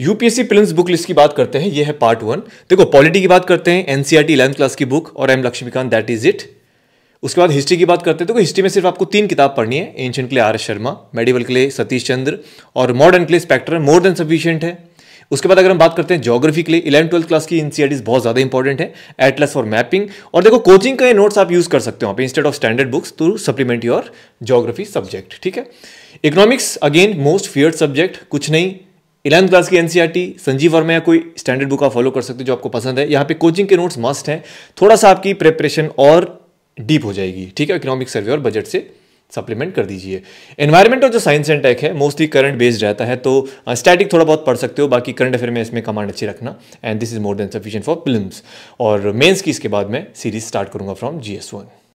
UPSC prelims book list की बात करते हैं ये है पार्ट वन देखो पॉलिटी की बात करते हैं एनसीईआरटी इलेवंथ क्लास की बुक और M Laxmikanth that is it उसके बाद हिस्ट्री की बात करते हैं देखो हिस्ट्री में सिर्फ आपको तीन किताब पढ़नी है एंशियंट के लिए आर शर्मा मेडिवल के लिए सतीश चंद्र और मॉडर्न के लिए स्पेक्टर मोर देन सफिशियंट है उसके बाद अगर हम बात करते हैं जोग्राफी के लिए इलेवन ट्वेल्थ क्लास की एनसीआरटीज e बहुत ज़्यादा इंपॉर्टेंट है एटलस फॉर मैपिंग और देखो कोचिंग का ये नोट्स आप यूज़ कर सकते हो आप instead of standard books to supplement your geography subject ठीक है economics again most feared subject कुछ नहीं इलेवंथ क्लास की एनसीईआरटी e संजीव वर्मा या कोई स्टैंडर्ड बुक आप फॉलो कर सकते हो जो आपको पसंद है यहाँ पे कोचिंग के नोट्स मस्ट हैं थोड़ा सा आपकी प्रेपरेशन और डीप हो जाएगी ठीक है इकोनॉमिक सर्वे और बजट से सप्लीमेंट कर दीजिए एनवायरमेंट और जो साइंस एंड टेक है मोस्टली करंट बेस्ड रहता है तो स्टैटिक uh, थोड़ा बहुत पढ़ सकते हो बाकी करंट अफेयर में इसमें कमांड अच्छी रखना and this is more than sufficient for फिल्म और मेन्स की इसके बाद मैं सीरीज स्टार्ट करूंगा फ्रॉम जी एस वन